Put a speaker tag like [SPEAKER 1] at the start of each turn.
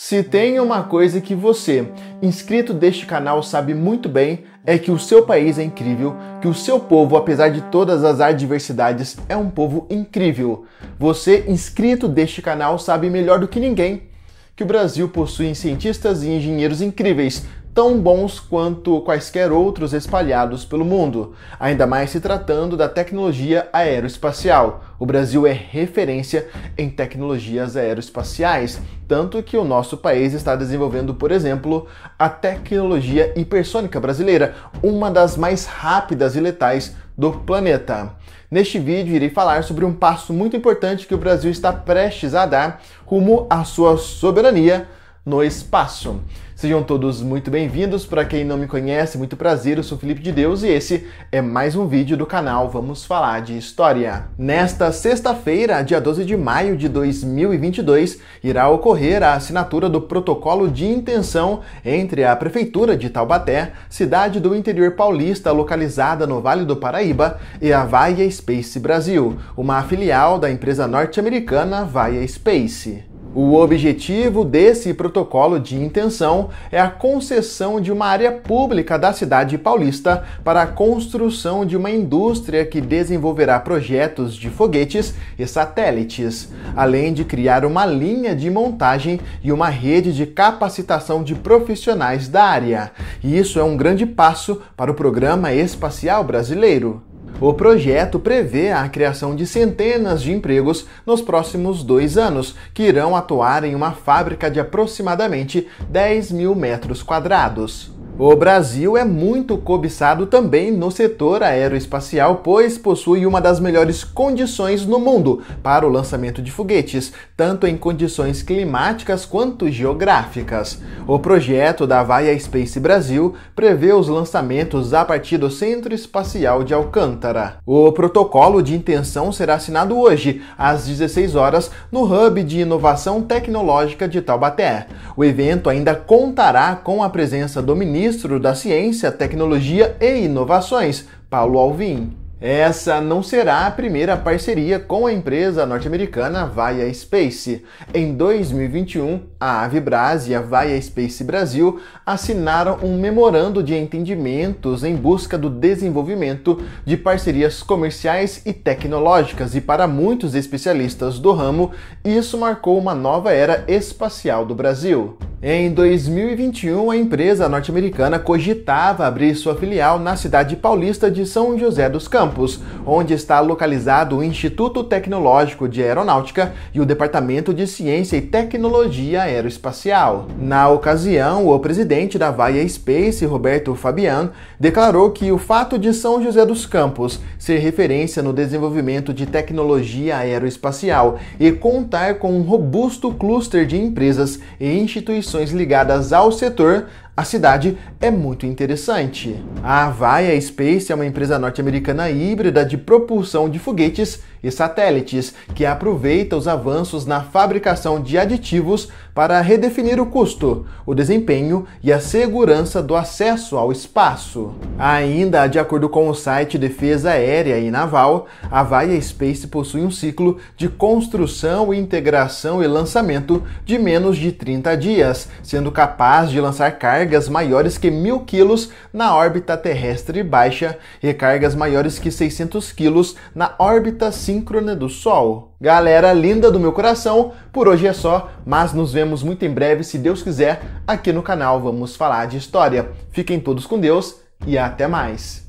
[SPEAKER 1] Se tem uma coisa que você, inscrito deste canal, sabe muito bem, é que o seu país é incrível, que o seu povo, apesar de todas as adversidades, é um povo incrível. Você, inscrito deste canal, sabe melhor do que ninguém que o Brasil possui cientistas e engenheiros incríveis, tão bons quanto quaisquer outros espalhados pelo mundo, ainda mais se tratando da tecnologia aeroespacial. O Brasil é referência em tecnologias aeroespaciais, tanto que o nosso país está desenvolvendo, por exemplo, a tecnologia hipersônica brasileira, uma das mais rápidas e letais do planeta. Neste vídeo, irei falar sobre um passo muito importante que o Brasil está prestes a dar rumo à sua soberania no espaço. Sejam todos muito bem-vindos. Para quem não me conhece, muito prazer. Eu sou Felipe de Deus e esse é mais um vídeo do canal Vamos Falar de História. Nesta sexta-feira, dia 12 de maio de 2022, irá ocorrer a assinatura do protocolo de intenção entre a Prefeitura de Taubaté, cidade do interior paulista localizada no Vale do Paraíba, e a Vaia Space Brasil, uma filial da empresa norte-americana Vaia Space. O objetivo desse protocolo de intenção é a concessão de uma área pública da cidade paulista para a construção de uma indústria que desenvolverá projetos de foguetes e satélites, além de criar uma linha de montagem e uma rede de capacitação de profissionais da área. E isso é um grande passo para o programa espacial brasileiro. O projeto prevê a criação de centenas de empregos nos próximos dois anos, que irão atuar em uma fábrica de aproximadamente 10 mil metros quadrados. O Brasil é muito cobiçado também no setor aeroespacial, pois possui uma das melhores condições no mundo para o lançamento de foguetes, tanto em condições climáticas quanto geográficas. O projeto da Vaia Space Brasil prevê os lançamentos a partir do Centro Espacial de Alcântara. O protocolo de intenção será assinado hoje, às 16 horas, no Hub de Inovação Tecnológica de Taubaté. O evento ainda contará com a presença do ministro ministro da Ciência, Tecnologia e Inovações, Paulo Alvim. Essa não será a primeira parceria com a empresa norte-americana Via Space. Em 2021, a Avibras e a Via Space Brasil assinaram um memorando de entendimentos em busca do desenvolvimento de parcerias comerciais e tecnológicas, e para muitos especialistas do ramo, isso marcou uma nova era espacial do Brasil. Em 2021, a empresa norte-americana cogitava abrir sua filial na cidade paulista de São José dos Campos, onde está localizado o Instituto Tecnológico de Aeronáutica e o Departamento de Ciência e Tecnologia Aeroespacial. Na ocasião, o presidente da Vaia Space, Roberto Fabian, declarou que o fato de São José dos Campos ser referência no desenvolvimento de tecnologia aeroespacial e contar com um robusto cluster de empresas e instituições profissões ligadas ao setor, a cidade é muito interessante. A Avaya Space é uma empresa norte-americana híbrida de propulsão de foguetes e satélites que aproveita os avanços na fabricação de aditivos para redefinir o custo, o desempenho e a segurança do acesso ao espaço. Ainda de acordo com o site Defesa Aérea e Naval, a Avaya Space possui um ciclo de construção, integração e lançamento de menos de 30 dias, sendo capaz de lançar cargas recargas maiores que 1.000 kg na órbita terrestre baixa e cargas maiores que 600 kg na órbita síncrona do Sol. Galera linda do meu coração, por hoje é só, mas nos vemos muito em breve, se Deus quiser, aqui no canal Vamos Falar de História. Fiquem todos com Deus e até mais!